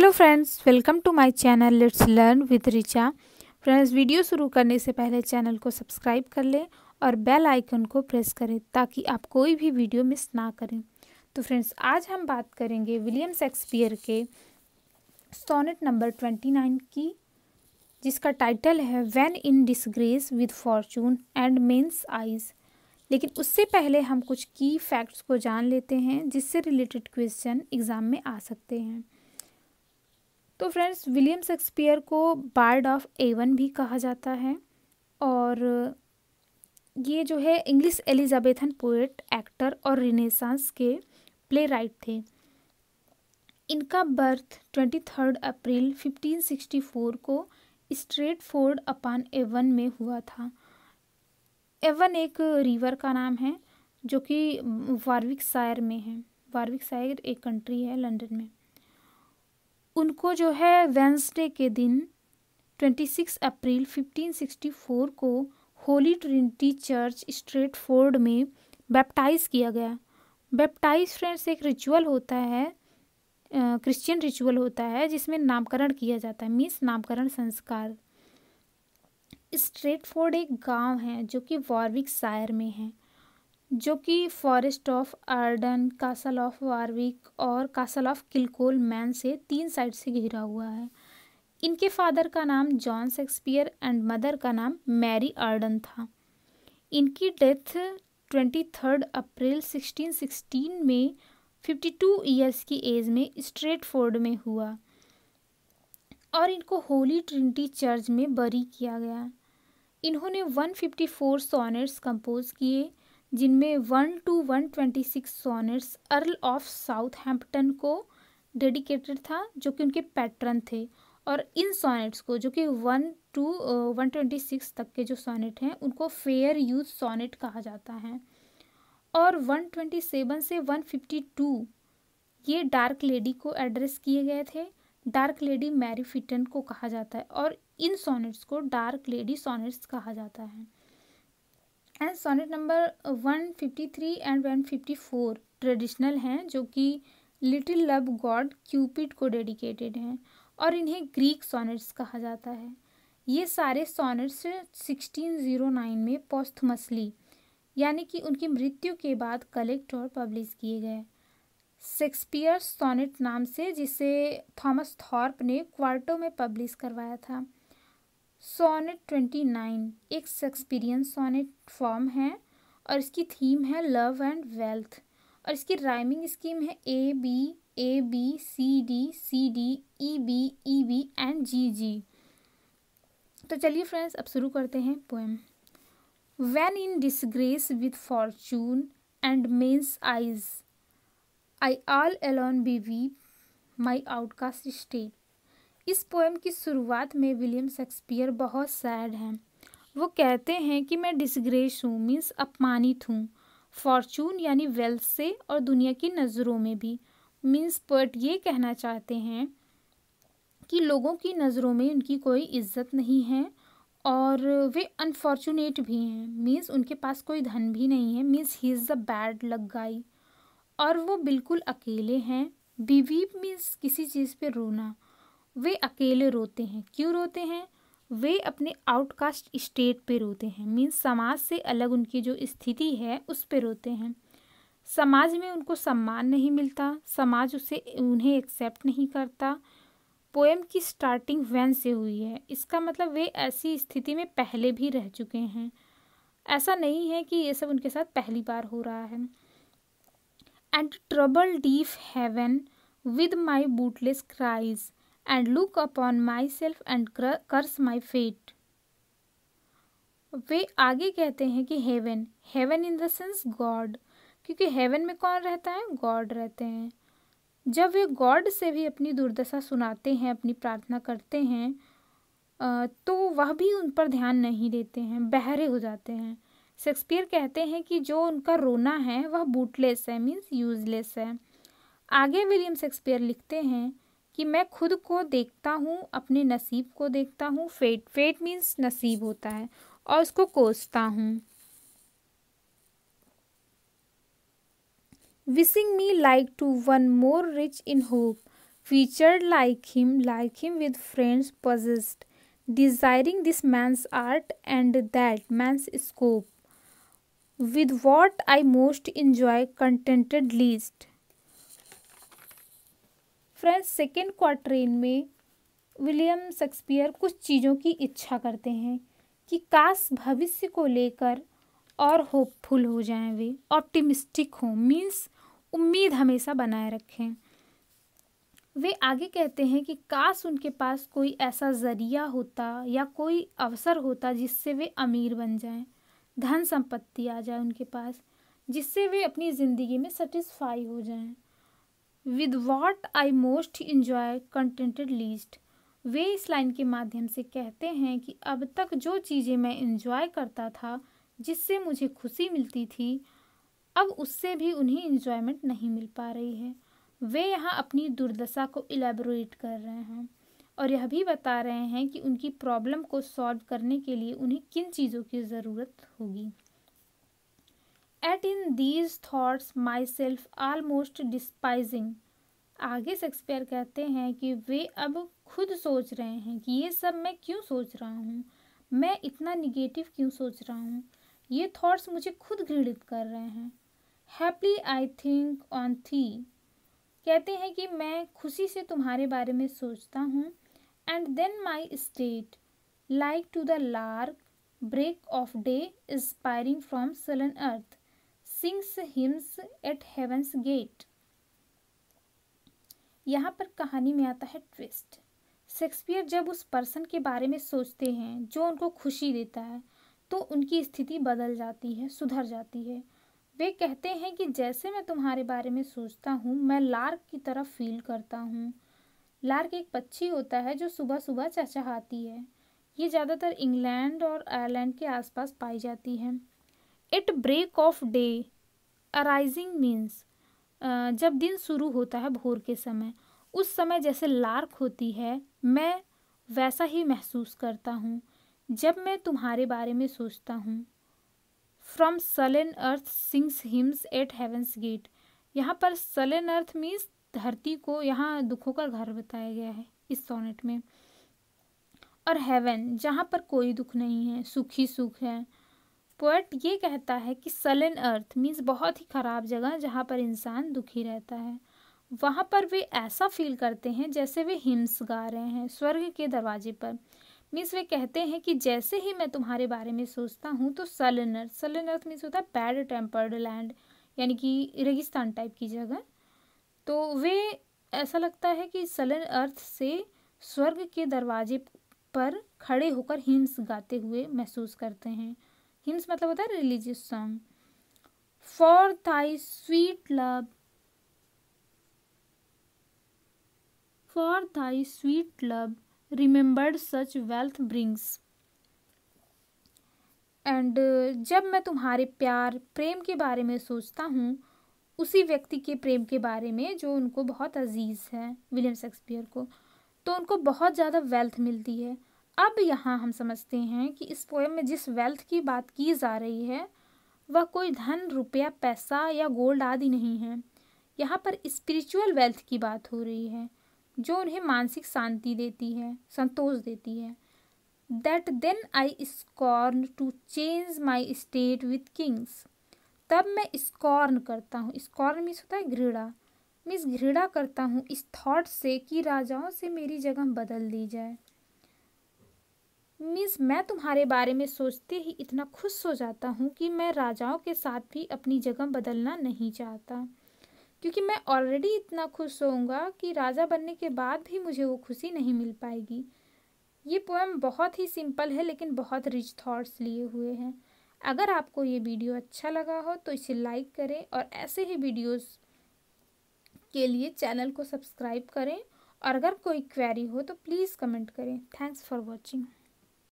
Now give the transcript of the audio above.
hello friends welcome to my channel let's learn with Richa friends video शुरू करने से पहले चैनल को सब्सक्राइब कर लें और बेल आइकन को प्रेस करें ताकि आप कोई भी वीडियो मिस ना करें तो फ्रेंड्स आज हम बात करेंगे विलियम शेक्सपियर के सोनेट नंबर ट्वेंटी नाइन की जिसका टाइटल है when in disgrace with fortune and men's eyes लेकिन उससे पहले हम कुछ की फैक्ट्स को जान लेते हैं जिससे रिलेटेड क्वेश्चन एग्ज़ाम में आ सकते हैं तो फ्रेंड्स विलियम शेक्सपियर को बार्ड ऑफ एवन भी कहा जाता है और ये जो है इंग्लिश एलिजाबेथन पोएट एक्टर और रिनेसांस के प्ले राइट थे इनका birth twenty third April fifteen sixty four को स्ट्रेट फोर्ड अपान एवन में हुआ था एवन एक रिवर का नाम है जो कि वार्विक शायर में है वार्विक शायर एक कंट्री है लंदन में उनको जो है वेंसडे के दिन 26 अप्रैल 1564 को holy trinity church Stratford में बैप्टाइज किया गया बैप्टाइज फ्रेंड्स एक रिचुअल होता है क्रिश्चियन रिचुअल होता है जिसमें नामकरण किया जाता है मीन्स नामकरण संस्कार स्ट्रेट फोर्ड एक गांव है जो कि वॉर्विक शायर में है जो कि forest of Arden castle of Warwick और कासल ऑफ किलकोल मैन से तीन साइड से घिरा हुआ है इनके फादर का नाम जॉन शेक्सपियर एंड मदर का नाम मैरी आर्डन था इनकी death twenty third April sixteen sixteen में फिफ्टी टू ईयर्स की एज में स्ट्रेट फोर्ड में हुआ और इनको होली ट्रिनिटी चर्च में बरी किया गया इन्होंने one fifty four sonnets compose किए जिनमें one two one twenty six sonnets earl of Southampton को डेडिकेटेड था जो कि उनके पैटर्न थे और इन सोनेट्स को जो कि one two one twenty six तक के जो सोनेट हैं उनको फेयर यूज सोनेट कहा जाता है और वन ट्वेंटी सेवन से वन फिफ्टी टू ये डार्क लेडी को एड्रेस किए गए थे डार्क लेडी मैरी फिटन को कहा जाता है और इन सोनेट्स को डार्क लेडी सोनेट्स कहा जाता है and sonnet number one fifty three and one fifty four traditional हैं जो कि लिटिल लव गॉड क्यूपिड को डेडिकेटेड हैं और इन्हें ग्रीक सोनेट्स कहा जाता है ये सारे सोनेट्स सिक्सटीन ज़ीरो नाइन में पोस्थमसली यानी कि उनकी मृत्यु के बाद कलेक्ट और पब्लिश किए गए शेक्सपियर सोनेट नाम से जिसे थॉमस थॉर्प ने क्वार्टो में पब्लिश करवाया था सोनेट ट्वेंटी नाइन एक शेक्सपीरियन सोनेट फॉर्म है और इसकी थीम है लव एंड वेल्थ और इसकी राइमिंग स्कीम है A B A B C D C D E B E B and G G तो चलिए फ्रेंड्स अब शुरू करते हैं poem when in disgrace with fortune and men's eyes I all alone beweep my outcast state इस poem की शुरुआत में विलियम शेक्सपियर बहुत सैड हैं वो कहते हैं कि मैं डिसग्रेस हूँ मीन्स अपमानित हूँ फॉर्चून यानी वेल्थ से और दुनिया की नज़रों में भी मीन्स पोएट ये कहना चाहते हैं कि लोगों की नज़रों में उनकी कोई इज्जत नहीं है और वे अनफॉर्चुनेट भी हैं मीन्स उनके पास कोई धन भी नहीं है means he is a bad luck guy और वो बिल्कुल अकेले हैं बीवी मीन्स किसी चीज़ पे रोना वे अकेले रोते हैं क्यों रोते हैं वे अपने आउटकास्ट स्टेट पे रोते हैं मीन्स समाज से अलग उनकी जो स्थिति है उस पे रोते हैं समाज में उनको सम्मान नहीं मिलता समाज उसे उन्हें एक्सेप्ट नहीं करता पोएम की स्टार्टिंग वैन से हुई है इसका मतलब वे ऐसी स्थिति में पहले भी रह चुके हैं ऐसा नहीं है कि ये सब उनके साथ पहली बार हो रहा है and trouble deaf heaven with my bootless cries and look upon myself and curse my fate वे आगे कहते हैं कि heaven heaven in the sense God क्योंकि हेवन में कौन रहता है गॉड रहते हैं जब वे गॉड से भी अपनी दुर्दशा सुनाते हैं अपनी प्रार्थना करते हैं तो वह भी उन पर ध्यान नहीं देते हैं बहरे हो जाते हैं शेक्सपियर कहते हैं कि जो उनका रोना है वह बूटलेस है मीन्स यूजलेस है आगे विलियम शेक्सपियर लिखते हैं कि मैं खुद को देखता हूँ अपने नसीब को देखता हूँ फेट फेट मीन्स नसीब होता है और उसको कोसता हूँ wishing me like to one more rich in hope featured like him like him with friends possessed desiring this man's art and that man's scope with what I most enjoy contented least friends second quatrain में William Shakespeare कुछ चीज़ों की इच्छा करते हैं कि काश भविष्य को लेकर और होपफुल हो जाएं वे ऑप्टिमिस्टिक हों मीन्स उम्मीद हमेशा बनाए रखें वे आगे कहते हैं कि काश उनके पास कोई ऐसा जरिया होता या कोई अवसर होता जिससे वे अमीर बन जाएं धन संपत्ति आ जाए उनके पास जिससे वे अपनी ज़िंदगी में सेटिस्फाई हो जाएं with what I most enjoy contented least वे इस लाइन के माध्यम से कहते हैं कि अब तक जो चीज़ें मैं इंजॉय करता था जिससे मुझे खुशी मिलती थी अब उससे भी उन्हें इंजॉयमेंट नहीं मिल पा रही है वे यहाँ अपनी दुर्दशा को इलेबोरेट कर रहे हैं और यह भी बता रहे हैं कि उनकी प्रॉब्लम को सॉल्व करने के लिए उन्हें किन चीज़ों की ज़रूरत होगी yet in these thoughts myself almost despising आगे शेक्सपियर कहते हैं कि वे अब खुद सोच रहे हैं कि ये सब मैं क्यों सोच रहा हूँ मैं इतना निगेटिव क्यों सोच रहा हूँ ये थाट्स मुझे खुद घृणित कर रहे हैं हैप्पी आई थिंक ऑन थी कहते हैं कि मैं खुशी से तुम्हारे बारे में सोचता हूँ and then my state like to the lark break of day inspiring from sullen earth sings hymns at heaven's gate यहाँ पर कहानी में आता है ट्विस्ट शेक्सपियर जब उस पर्सन के बारे में सोचते हैं जो उनको खुशी देता है तो उनकी स्थिति बदल जाती है सुधर जाती है वे कहते हैं कि जैसे मैं तुम्हारे बारे में सोचता हूँ मैं लार्क की तरह फील करता हूँ लार्क एक पक्षी होता है जो सुबह सुबह चहचहाती है ये ज़्यादातर इंग्लैंड और आयरलैंड के आसपास पाई जाती है at break of day arising means जब दिन शुरू होता है भोर के समय उस समय जैसे लार्क होती है मैं वैसा ही महसूस करता हूँ जब मैं तुम्हारे बारे में सोचता हूँ from sullen earth sings hymns at heaven's gate यहाँ पर सलेन अर्थ मीन्स धरती को यहाँ दुखों का घर बताया गया है इस सोनेट में और हेवन जहाँ पर कोई दुख नहीं है सुखी सुख है पोएट ये कहता है कि सलन अर्थ मीन्स बहुत ही ख़राब जगह जहाँ पर इंसान दुखी रहता है वहाँ पर वे ऐसा फील करते हैं जैसे वे हिम्स गा रहे हैं स्वर्ग के दरवाजे पर मीन्स वे कहते हैं कि जैसे ही मैं तुम्हारे बारे में सोचता हूँ तो sullen earth sullen earth means होता है बैड टेम्पर्ड लैंड यानी कि रेगिस्तान टाइप की जगह तो वे ऐसा लगता है कि सलन अर्थ से स्वर्ग के दरवाजे पर खड़े होकर हिम्स गाते हुए महसूस करते हैं हिम्स मतलब होता है religious song for thy sweet love for thy sweet love remembered such wealth brings and जब मैं तुम्हारे प्यार प्रेम के बारे में सोचता हूँ उसी व्यक्ति के प्रेम के बारे में जो उनको बहुत अजीज़ है विलियम शेक्सपियर को तो उनको बहुत ज़्यादा वेल्थ मिलती है अब यहाँ हम समझते हैं कि इस पोएम में जिस वेल्थ की बात की जा रही है वह कोई धन रुपया पैसा या गोल्ड आदि नहीं है यहाँ पर स्पिरिचुअल वेल्थ की बात हो रही है जो उन्हें मानसिक शांति देती है संतोष देती है that then I scorn to change my state with kings तब मैं स्कॉर्न करता हूँ स्कॉर्न मीस होता है घृणा मिस घृणा करता हूँ इस थॉट से कि राजाओं से मेरी जगह बदल दी जाए मिस मैं तुम्हारे बारे में सोचते ही इतना खुश हो जाता हूँ कि मैं राजाओं के साथ भी अपनी जगह बदलना नहीं चाहता क्योंकि मैं ऑलरेडी इतना खुश होऊंगा कि राजा बनने के बाद भी मुझे वो खुशी नहीं मिल पाएगी ये पोएम बहुत ही सिंपल है लेकिन बहुत रिच थॉट्स लिए हुए हैं अगर आपको ये वीडियो अच्छा लगा हो तो इसे लाइक करें और ऐसे ही वीडियोस के लिए चैनल को सब्सक्राइब करें और अगर कोई क्वेरी हो तो प्लीज़ कमेंट करें थैंक्स फॉर वॉचिंग